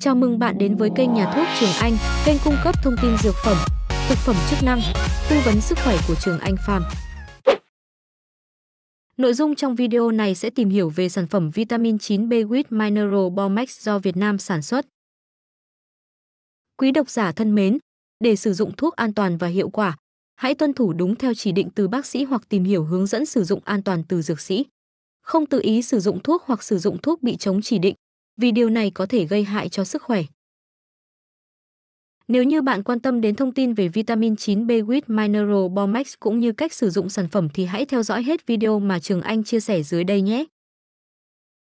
Chào mừng bạn đến với kênh Nhà thuốc Trường Anh, kênh cung cấp thông tin dược phẩm, thực phẩm chức năng, tư vấn sức khỏe của Trường Anh Farm. Nội dung trong video này sẽ tìm hiểu về sản phẩm vitamin 9B with Mineral Bomax do Việt Nam sản xuất. Quý độc giả thân mến, để sử dụng thuốc an toàn và hiệu quả, hãy tuân thủ đúng theo chỉ định từ bác sĩ hoặc tìm hiểu hướng dẫn sử dụng an toàn từ dược sĩ. Không tự ý sử dụng thuốc hoặc sử dụng thuốc bị chống chỉ định vì điều này có thể gây hại cho sức khỏe. Nếu như bạn quan tâm đến thông tin về vitamin 9B with Mineral Bomax cũng như cách sử dụng sản phẩm thì hãy theo dõi hết video mà Trường Anh chia sẻ dưới đây nhé.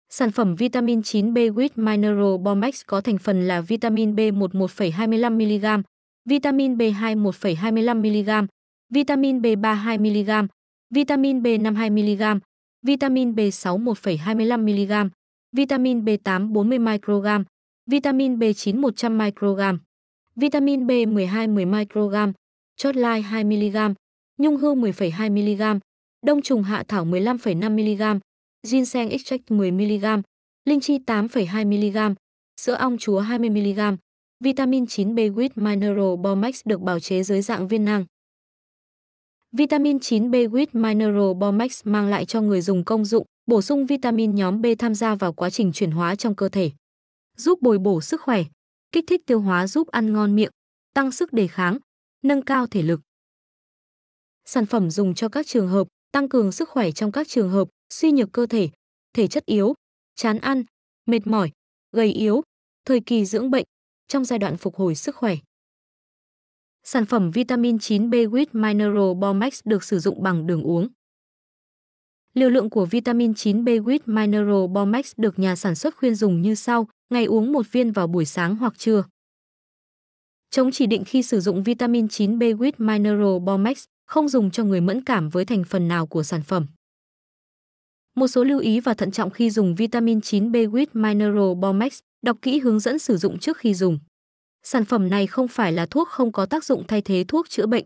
Sản phẩm vitamin 9B with Mineral Bomax có thành phần là vitamin B1 1,25mg, vitamin B2 1,25mg, vitamin B3 2mg, vitamin B5 2mg, vitamin B6 1,25mg, vitamin B8 40 microgram, vitamin B9 100 microgram, vitamin B12 10 microgram, chót lai 2 mg, nhung hương 10,2 mg, đông trùng hạ thảo 15,5 mg, ginseng extract 10 mg, linh chi 8,2 mg, sữa ong chúa 20 mg, vitamin 9B with mineral Bomax được bào chế dưới dạng viên nang. Vitamin 9B with mineral Bomax mang lại cho người dùng công dụng bổ sung vitamin nhóm B tham gia vào quá trình chuyển hóa trong cơ thể, giúp bồi bổ sức khỏe, kích thích tiêu hóa giúp ăn ngon miệng, tăng sức đề kháng, nâng cao thể lực. Sản phẩm dùng cho các trường hợp tăng cường sức khỏe trong các trường hợp suy nhược cơ thể, thể chất yếu, chán ăn, mệt mỏi, gầy yếu, thời kỳ dưỡng bệnh, trong giai đoạn phục hồi sức khỏe. Sản phẩm vitamin 9B with Mineral Bomax được sử dụng bằng đường uống. Liều lượng của vitamin 9B with Mineral Bomax được nhà sản xuất khuyên dùng như sau, ngày uống một viên vào buổi sáng hoặc trưa. Chống chỉ định khi sử dụng vitamin 9B with Mineral Bomax không dùng cho người mẫn cảm với thành phần nào của sản phẩm. Một số lưu ý và thận trọng khi dùng vitamin 9B with Mineral Bomax, đọc kỹ hướng dẫn sử dụng trước khi dùng. Sản phẩm này không phải là thuốc không có tác dụng thay thế thuốc chữa bệnh.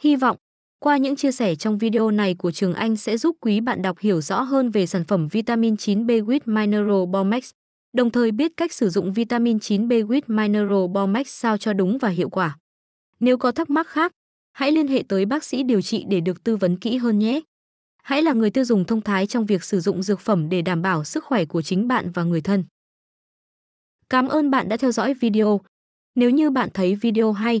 Hy vọng qua những chia sẻ trong video này của Trường Anh sẽ giúp quý bạn đọc hiểu rõ hơn về sản phẩm vitamin 9B with Mineral BOMEX, đồng thời biết cách sử dụng vitamin 9B with Mineral BOMEX sao cho đúng và hiệu quả. Nếu có thắc mắc khác, hãy liên hệ tới bác sĩ điều trị để được tư vấn kỹ hơn nhé. Hãy là người tiêu dùng thông thái trong việc sử dụng dược phẩm để đảm bảo sức khỏe của chính bạn và người thân. Cảm ơn bạn đã theo dõi video. Nếu như bạn thấy video hay,